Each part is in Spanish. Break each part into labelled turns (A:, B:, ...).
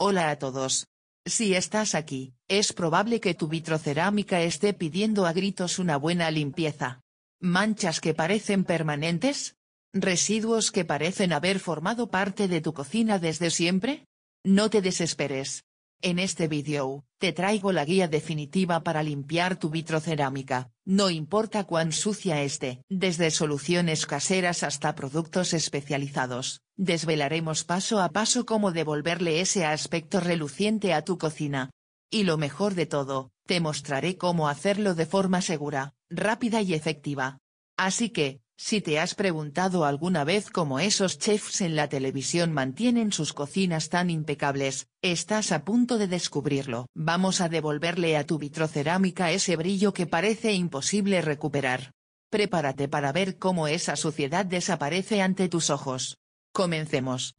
A: Hola a todos. Si estás aquí, es probable que tu vitrocerámica esté pidiendo a gritos una buena limpieza. Manchas que parecen permanentes? Residuos que parecen haber formado parte de tu cocina desde siempre? No te desesperes, en este vídeo, te traigo la guía definitiva para limpiar tu vitrocerámica, no importa cuán sucia esté. Desde soluciones caseras hasta productos especializados, desvelaremos paso a paso cómo devolverle ese aspecto reluciente a tu cocina. Y lo mejor de todo, te mostraré cómo hacerlo de forma segura, rápida y efectiva. Así que, si te has preguntado alguna vez cómo esos chefs en la televisión mantienen sus cocinas tan impecables, estás a punto de descubrirlo. Vamos a devolverle a tu vitrocerámica ese brillo que parece imposible recuperar. Prepárate para ver cómo esa suciedad desaparece ante tus ojos. Comencemos.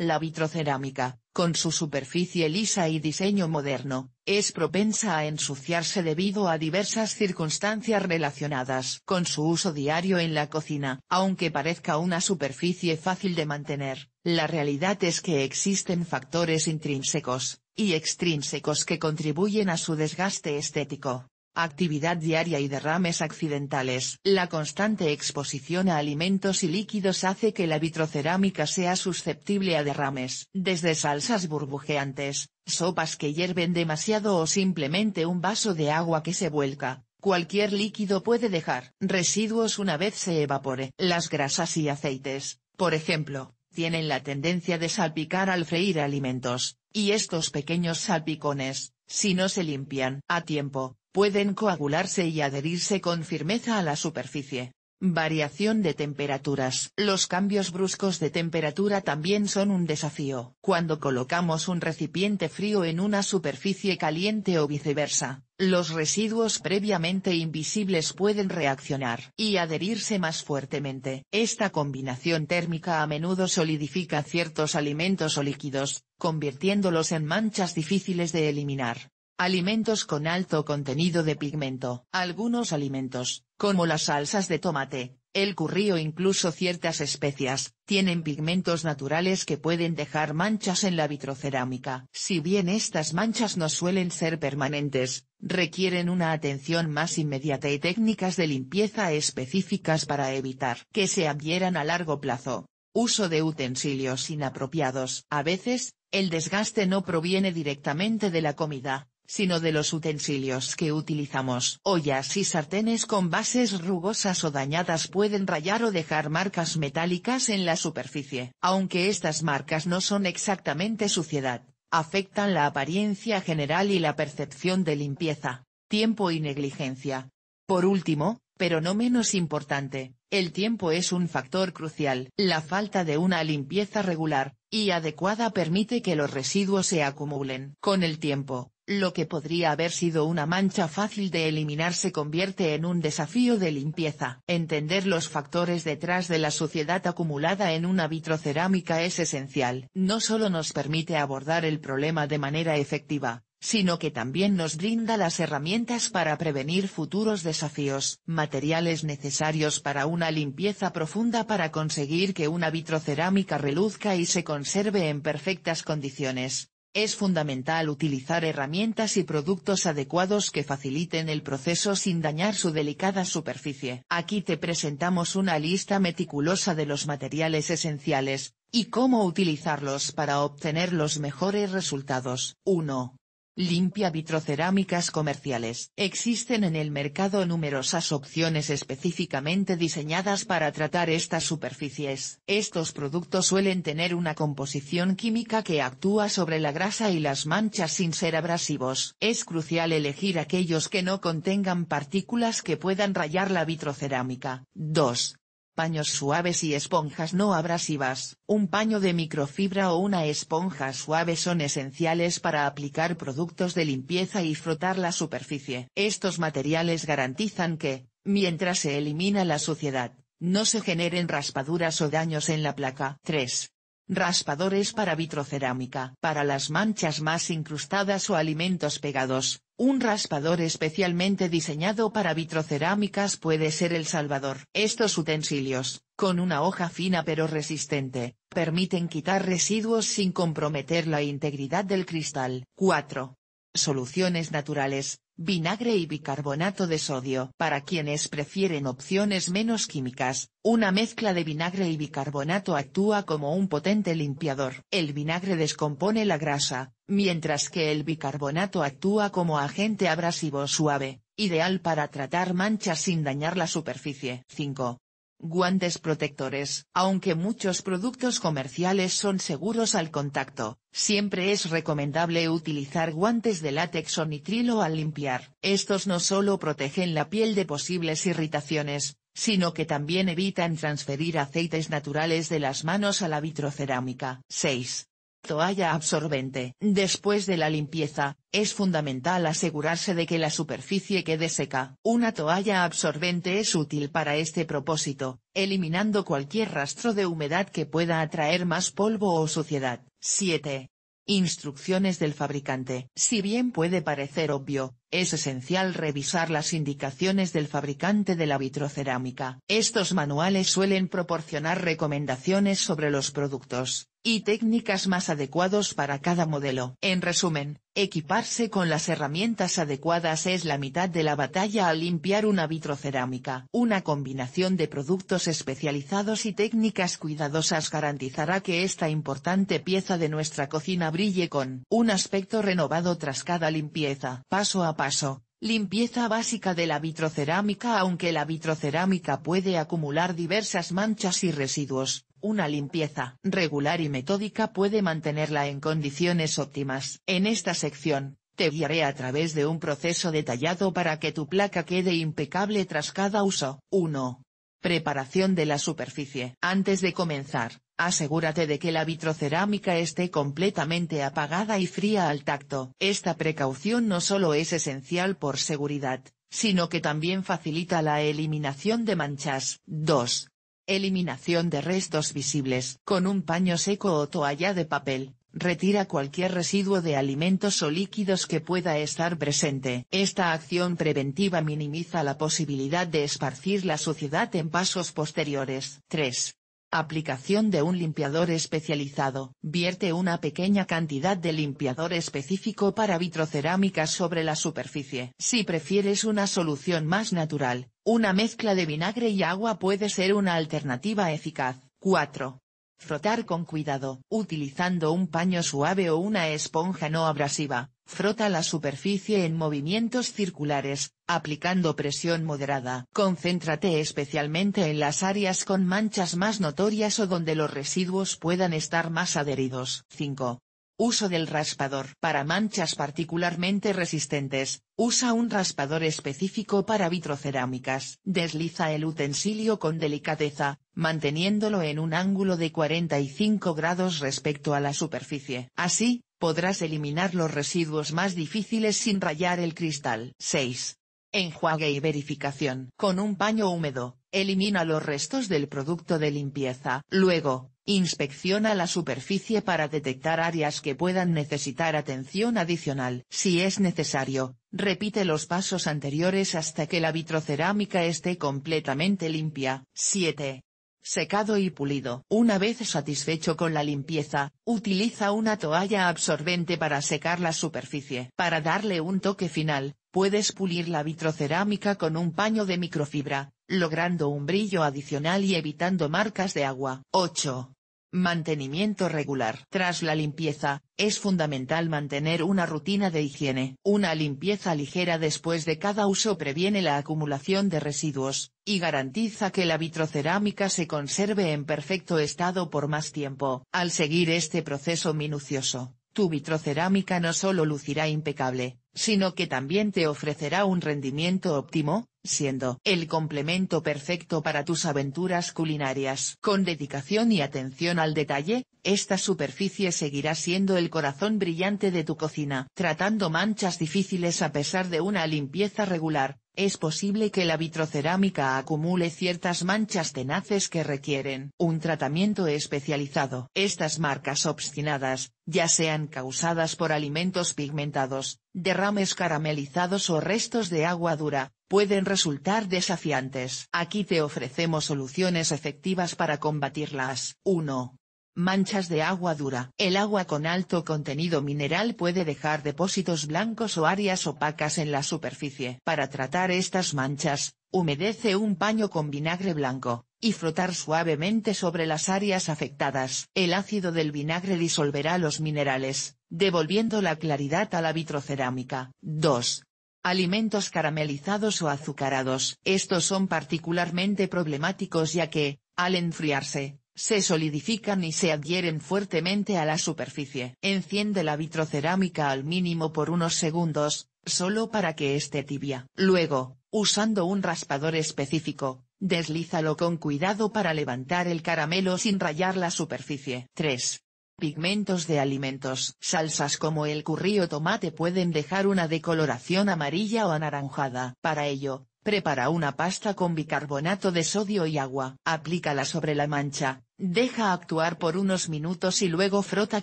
A: La vitrocerámica, con su superficie lisa y diseño moderno, es propensa a ensuciarse debido a diversas circunstancias relacionadas con su uso diario en la cocina. Aunque parezca una superficie fácil de mantener, la realidad es que existen factores intrínsecos, y extrínsecos que contribuyen a su desgaste estético actividad diaria y derrames accidentales. La constante exposición a alimentos y líquidos hace que la vitrocerámica sea susceptible a derrames. Desde salsas burbujeantes, sopas que hierven demasiado o simplemente un vaso de agua que se vuelca, cualquier líquido puede dejar residuos una vez se evapore. Las grasas y aceites, por ejemplo, tienen la tendencia de salpicar al freír alimentos, y estos pequeños salpicones, si no se limpian a tiempo, pueden coagularse y adherirse con firmeza a la superficie. Variación de temperaturas. Los cambios bruscos de temperatura también son un desafío. Cuando colocamos un recipiente frío en una superficie caliente o viceversa, los residuos previamente invisibles pueden reaccionar y adherirse más fuertemente. Esta combinación térmica a menudo solidifica ciertos alimentos o líquidos, convirtiéndolos en manchas difíciles de eliminar. Alimentos con alto contenido de pigmento. Algunos alimentos, como las salsas de tomate, el curry o incluso ciertas especias, tienen pigmentos naturales que pueden dejar manchas en la vitrocerámica. Si bien estas manchas no suelen ser permanentes, requieren una atención más inmediata y técnicas de limpieza específicas para evitar que se adhieran a largo plazo. Uso de utensilios inapropiados. A veces, el desgaste no proviene directamente de la comida, sino de los utensilios que utilizamos. Ollas y sartenes con bases rugosas o dañadas pueden rayar o dejar marcas metálicas en la superficie. Aunque estas marcas no son exactamente suciedad, afectan la apariencia general y la percepción de limpieza, tiempo y negligencia. Por último, pero no menos importante, el tiempo es un factor crucial. La falta de una limpieza regular y adecuada permite que los residuos se acumulen. Con el tiempo, lo que podría haber sido una mancha fácil de eliminar se convierte en un desafío de limpieza. Entender los factores detrás de la suciedad acumulada en una vitrocerámica es esencial. No solo nos permite abordar el problema de manera efectiva, sino que también nos brinda las herramientas para prevenir futuros desafíos. Materiales necesarios para una limpieza profunda para conseguir que una vitrocerámica reluzca y se conserve en perfectas condiciones es fundamental utilizar herramientas y productos adecuados que faciliten el proceso sin dañar su delicada superficie. Aquí te presentamos una lista meticulosa de los materiales esenciales, y cómo utilizarlos para obtener los mejores resultados. 1. Limpia vitrocerámicas comerciales. Existen en el mercado numerosas opciones específicamente diseñadas para tratar estas superficies. Estos productos suelen tener una composición química que actúa sobre la grasa y las manchas sin ser abrasivos. Es crucial elegir aquellos que no contengan partículas que puedan rayar la vitrocerámica. 2 paños suaves y esponjas no abrasivas. Un paño de microfibra o una esponja suave son esenciales para aplicar productos de limpieza y frotar la superficie. Estos materiales garantizan que, mientras se elimina la suciedad, no se generen raspaduras o daños en la placa. 3. Raspadores para vitrocerámica. Para las manchas más incrustadas o alimentos pegados, un raspador especialmente diseñado para vitrocerámicas puede ser el salvador. Estos utensilios, con una hoja fina pero resistente, permiten quitar residuos sin comprometer la integridad del cristal. 4. Soluciones naturales, vinagre y bicarbonato de sodio. Para quienes prefieren opciones menos químicas, una mezcla de vinagre y bicarbonato actúa como un potente limpiador. El vinagre descompone la grasa, mientras que el bicarbonato actúa como agente abrasivo suave, ideal para tratar manchas sin dañar la superficie. 5. Guantes protectores. Aunque muchos productos comerciales son seguros al contacto, siempre es recomendable utilizar guantes de látex o nitrilo al limpiar. Estos no solo protegen la piel de posibles irritaciones, sino que también evitan transferir aceites naturales de las manos a la vitrocerámica. 6. Toalla absorbente. Después de la limpieza, es fundamental asegurarse de que la superficie quede seca. Una toalla absorbente es útil para este propósito, eliminando cualquier rastro de humedad que pueda atraer más polvo o suciedad. 7. Instrucciones del fabricante. Si bien puede parecer obvio, es esencial revisar las indicaciones del fabricante de la vitrocerámica. Estos manuales suelen proporcionar recomendaciones sobre los productos, y técnicas más adecuados para cada modelo. En resumen, equiparse con las herramientas adecuadas es la mitad de la batalla al limpiar una vitrocerámica. Una combinación de productos especializados y técnicas cuidadosas garantizará que esta importante pieza de nuestra cocina brille con un aspecto renovado tras cada limpieza. Paso a paso, Limpieza básica de la vitrocerámica Aunque la vitrocerámica puede acumular diversas manchas y residuos, una limpieza regular y metódica puede mantenerla en condiciones óptimas. En esta sección, te guiaré a través de un proceso detallado para que tu placa quede impecable tras cada uso. 1. Preparación de la superficie. Antes de comenzar, asegúrate de que la vitrocerámica esté completamente apagada y fría al tacto. Esta precaución no solo es esencial por seguridad, sino que también facilita la eliminación de manchas. 2. Eliminación de restos visibles. Con un paño seco o toalla de papel, retira cualquier residuo de alimentos o líquidos que pueda estar presente. Esta acción preventiva minimiza la posibilidad de esparcir la suciedad en pasos posteriores. 3. Aplicación de un limpiador especializado. Vierte una pequeña cantidad de limpiador específico para vitrocerámica sobre la superficie. Si prefieres una solución más natural, una mezcla de vinagre y agua puede ser una alternativa eficaz. 4. Frotar con cuidado, utilizando un paño suave o una esponja no abrasiva, frota la superficie en movimientos circulares, aplicando presión moderada. Concéntrate especialmente en las áreas con manchas más notorias o donde los residuos puedan estar más adheridos. 5. Uso del raspador. Para manchas particularmente resistentes, usa un raspador específico para vitrocerámicas. Desliza el utensilio con delicadeza, manteniéndolo en un ángulo de 45 grados respecto a la superficie. Así, podrás eliminar los residuos más difíciles sin rayar el cristal. 6. Enjuague y verificación. Con un paño húmedo, elimina los restos del producto de limpieza. Luego, Inspecciona la superficie para detectar áreas que puedan necesitar atención adicional. Si es necesario, repite los pasos anteriores hasta que la vitrocerámica esté completamente limpia. 7. Secado y pulido. Una vez satisfecho con la limpieza, utiliza una toalla absorbente para secar la superficie. Para darle un toque final, puedes pulir la vitrocerámica con un paño de microfibra, logrando un brillo adicional y evitando marcas de agua. 8. Mantenimiento regular. Tras la limpieza, es fundamental mantener una rutina de higiene. Una limpieza ligera después de cada uso previene la acumulación de residuos, y garantiza que la vitrocerámica se conserve en perfecto estado por más tiempo. Al seguir este proceso minucioso, tu vitrocerámica no solo lucirá impecable, sino que también te ofrecerá un rendimiento óptimo, siendo el complemento perfecto para tus aventuras culinarias. Con dedicación y atención al detalle, esta superficie seguirá siendo el corazón brillante de tu cocina, tratando manchas difíciles a pesar de una limpieza regular, es posible que la vitrocerámica acumule ciertas manchas tenaces que requieren un tratamiento especializado. Estas marcas obstinadas, ya sean causadas por alimentos pigmentados, derrames caramelizados o restos de agua dura, pueden resultar desafiantes. Aquí te ofrecemos soluciones efectivas para combatirlas. 1 manchas de agua dura. El agua con alto contenido mineral puede dejar depósitos blancos o áreas opacas en la superficie. Para tratar estas manchas, humedece un paño con vinagre blanco, y frotar suavemente sobre las áreas afectadas. El ácido del vinagre disolverá los minerales, devolviendo la claridad a la vitrocerámica. 2. Alimentos caramelizados o azucarados. Estos son particularmente problemáticos ya que, al enfriarse, se solidifican y se adhieren fuertemente a la superficie. Enciende la vitrocerámica al mínimo por unos segundos, solo para que esté tibia. Luego, usando un raspador específico, deslízalo con cuidado para levantar el caramelo sin rayar la superficie. 3. Pigmentos de alimentos. Salsas como el curry o tomate pueden dejar una decoloración amarilla o anaranjada. Para ello, prepara una pasta con bicarbonato de sodio y agua. Aplícala sobre la mancha, Deja actuar por unos minutos y luego frota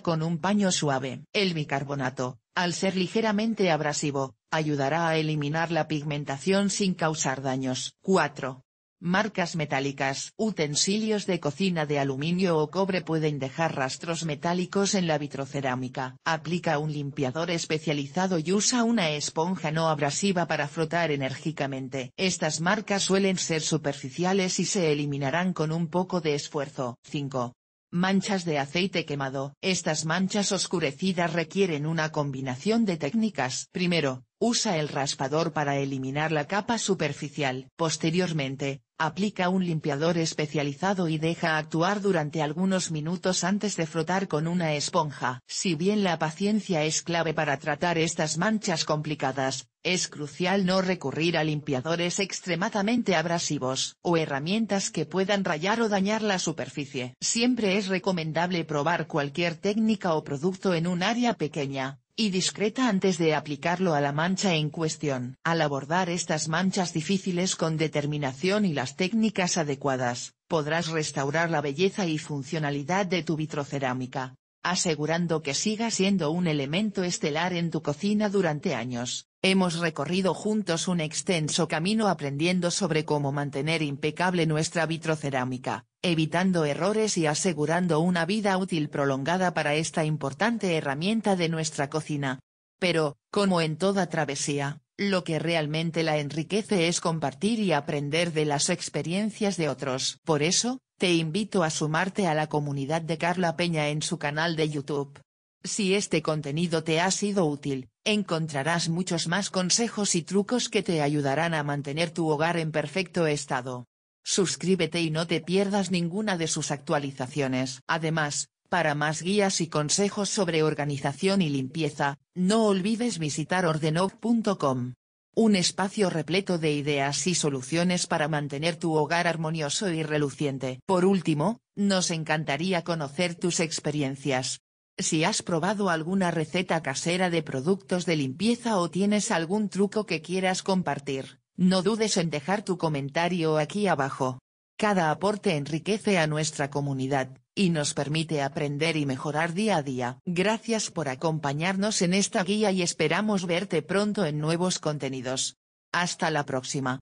A: con un paño suave. El bicarbonato, al ser ligeramente abrasivo, ayudará a eliminar la pigmentación sin causar daños. 4. Marcas metálicas, utensilios de cocina de aluminio o cobre pueden dejar rastros metálicos en la vitrocerámica. Aplica un limpiador especializado y usa una esponja no abrasiva para frotar enérgicamente. Estas marcas suelen ser superficiales y se eliminarán con un poco de esfuerzo. 5. Manchas de aceite quemado. Estas manchas oscurecidas requieren una combinación de técnicas. Primero, usa el raspador para eliminar la capa superficial. Posteriormente, Aplica un limpiador especializado y deja actuar durante algunos minutos antes de frotar con una esponja. Si bien la paciencia es clave para tratar estas manchas complicadas, es crucial no recurrir a limpiadores extremadamente abrasivos o herramientas que puedan rayar o dañar la superficie. Siempre es recomendable probar cualquier técnica o producto en un área pequeña, y discreta antes de aplicarlo a la mancha en cuestión. Al abordar estas manchas difíciles con determinación y las técnicas adecuadas, podrás restaurar la belleza y funcionalidad de tu vitrocerámica, asegurando que siga siendo un elemento estelar en tu cocina durante años. Hemos recorrido juntos un extenso camino aprendiendo sobre cómo mantener impecable nuestra vitrocerámica, evitando errores y asegurando una vida útil prolongada para esta importante herramienta de nuestra cocina. Pero, como en toda travesía, lo que realmente la enriquece es compartir y aprender de las experiencias de otros. Por eso, te invito a sumarte a la comunidad de Carla Peña en su canal de YouTube. Si este contenido te ha sido útil, encontrarás muchos más consejos y trucos que te ayudarán a mantener tu hogar en perfecto estado. Suscríbete y no te pierdas ninguna de sus actualizaciones. Además, para más guías y consejos sobre organización y limpieza, no olvides visitar ordenov.com, Un espacio repleto de ideas y soluciones para mantener tu hogar armonioso y reluciente. Por último, nos encantaría conocer tus experiencias. Si has probado alguna receta casera de productos de limpieza o tienes algún truco que quieras compartir, no dudes en dejar tu comentario aquí abajo. Cada aporte enriquece a nuestra comunidad, y nos permite aprender y mejorar día a día. Gracias por acompañarnos en esta guía y esperamos verte pronto en nuevos contenidos. Hasta la próxima.